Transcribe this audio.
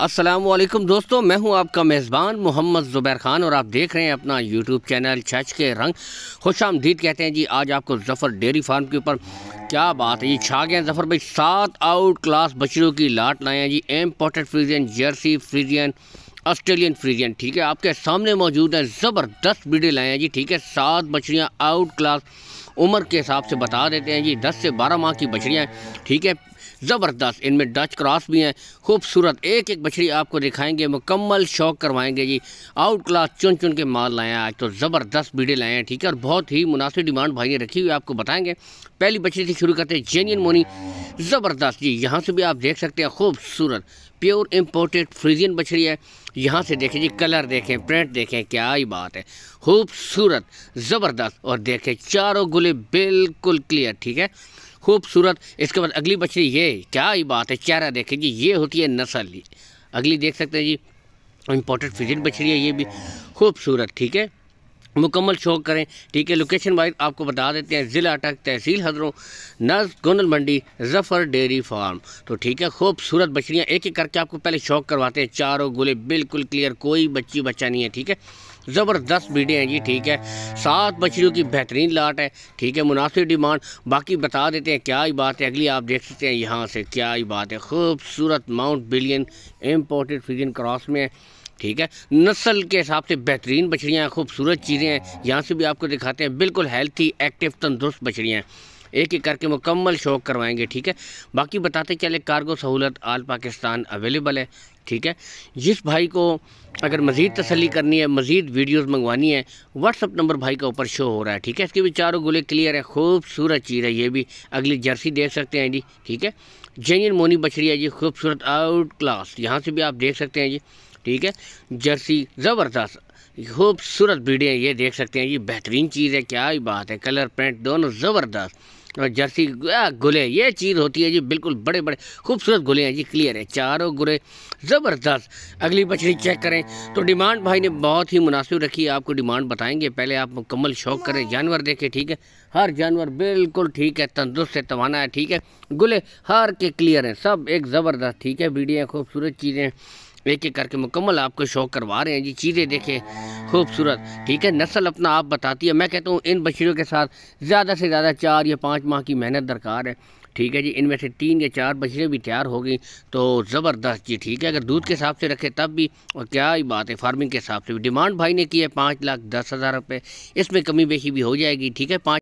असलम दोस्तों मैं हूं आपका मेज़बान मोहम्मद ज़ुबैर ख़ान और आप देख रहे हैं अपना यूट्यूब चैनल छछ के रंग खुश आमदीद कहते हैं जी आज आपको जफ़र डेयरी फार्म के ऊपर क्या बात है ये छा गया जफ़र भाई सात आउट क्लास बछड़ों की लाट लाए हैं जी imported Friesian Jersey Friesian Australian Friesian ठीक है आपके सामने मौजूद हैं ज़बरदस्त बीडे लाए हैं जी ठीक है सात बछड़ियाँ आउट क्लास उम्र के हिसाब से बता देते हैं जी दस से बारह माह की बछड़ियाँ ठीक है ज़बरदस्त इनमें डच क्रॉस भी हैं खूबसूरत एक एक बछड़ी आपको दिखाएंगे मुकम्मल शौक करवाएंगे जी आउट क्लास चुन चुन के माल लाए हैं आज तो ज़बरदस्त बीड़े लाए हैं ठीक है और बहुत ही मुनासिब डिमांड भाई ने रखी हुई आपको बताएंगे पहली बछड़ी से शुरू करते हैं जेन्यन मोनी ज़बरदस्त जी यहाँ से भी आप देख सकते हैं खूबसूरत प्योर इम्पोर्टेड फ्रीजियन बछड़ी है यहाँ से देखें जी कलर देखें प्रिंट देखें क्या ही बात है खूबसूरत ज़बरदस्त और देखें चारों गुल बोले बिल्कुल क्लियर ठीक है खूबसूरत इसके बाद अगली बछड़ी ये क्या ही बात है चेहरा देखें जी ये होती है नस्ल अगली देख सकते हैं जी इम्पोर्टेंट फिजिट बछड़ी है ये भी खूबसूरत ठीक है मुकम्मल शौक करें ठीक है लोकेशन वाइज आपको बता देते हैं ज़िला अटक तहसील हजरों नज गोनल मंडी जफ़र डेयरी फार्म तो ठीक है खूबसूरत बछड़ियाँ एक एक करके आपको पहले शौक करवाते हैं चारों गोले बिल्कुल क्लियर कोई बच्ची बच्चा नहीं है ठीक है ज़बरदस्त बीड़े हैं जी ठीक है सात बछड़ियों की बेहतरीन लाट है ठीक है मुनासिब डिमांड बाकी बता देते हैं क्या ही बात है अगली आप देख सकते हैं यहाँ से क्या ही बात है खूबसूरत माउंट बिलियन इम्पोर्टेड फिजन क्रॉस में है ठीक है नस्ल के हिसाब से बेहतरीन बछड़ियाँ खूबसूरत चीज़ें हैं यहाँ से भी आपको दिखाते हैं बिल्कुल हेल्थी एक्टिव तंदुरुस्त बछड़ियाँ हैं एक एक करके मुकम्मल शौक करवाएंगे ठीक है बाकी बताते चले कार्गो सहूलत आल पाकिस्तान अवेलेबल है ठीक है जिस भाई को अगर मज़ीद तसली करनी है मज़ीद वीडियोस मंगवानी है व्हाट्सअप नंबर भाई का ऊपर शो हो रहा है ठीक है इसके भी चारों गुले क्लियर है खूबसूरत चीज़ है ये भी अगली जर्सी देख सकते हैं जी ठीक है जेन्यन मोनी बछड़ी है जी खूबसूरत आउट क्लास यहाँ से भी आप देख सकते हैं जी ठीक है जर्सी ज़बरदस्त खूबसूरत वीडियो ये देख सकते हैं जी बेहतरीन चीज़ है क्या ही बात है कलर प्रिंट दोनों ज़बरदस्त जर्सी गुले ये चीज़ होती है जी बिल्कुल बड़े बड़े खूबसूरत गुले हैं जी क्लियर है चारों गुरे ज़बरदस्त अगली बछड़ी चेक करें तो डिमांड भाई ने बहुत ही मुनासिब रखी है आपको डिमांड बताएंगे पहले आप मुकम्मल शौक करें जानवर देखें ठीक है हर जानवर बिल्कुल ठीक है तंदुरुस्त है तवाना है ठीक है गुले हर के क्लियर हैं सब एक ज़बरदस्त ठीक है वीडियो खूबसूरत चीज़ें एक एक करके मुकम्मल आपको शौक करवा रहे हैं जी चीज़ें देखें खूबसूरत ठीक है नस्ल अपना आप बताती है मैं कहता हूँ इन बछड़ियों के साथ ज़्यादा से ज़्यादा चार या पाँच माह की मेहनत दरकार है ठीक है जी इनमें से तीन या चार बछड़े भी तैयार हो गई तो ज़बरदस्त जी ठीक है अगर दूध के हिसाब से रखे तब भी और क्या ही बात है फार्मिंग के हिसाब से भी डिमांड भाई ने की है पाँच लाख दस हज़ार रुपये इसमें कमी बेशी भी हो जाएगी ठीक है पाँच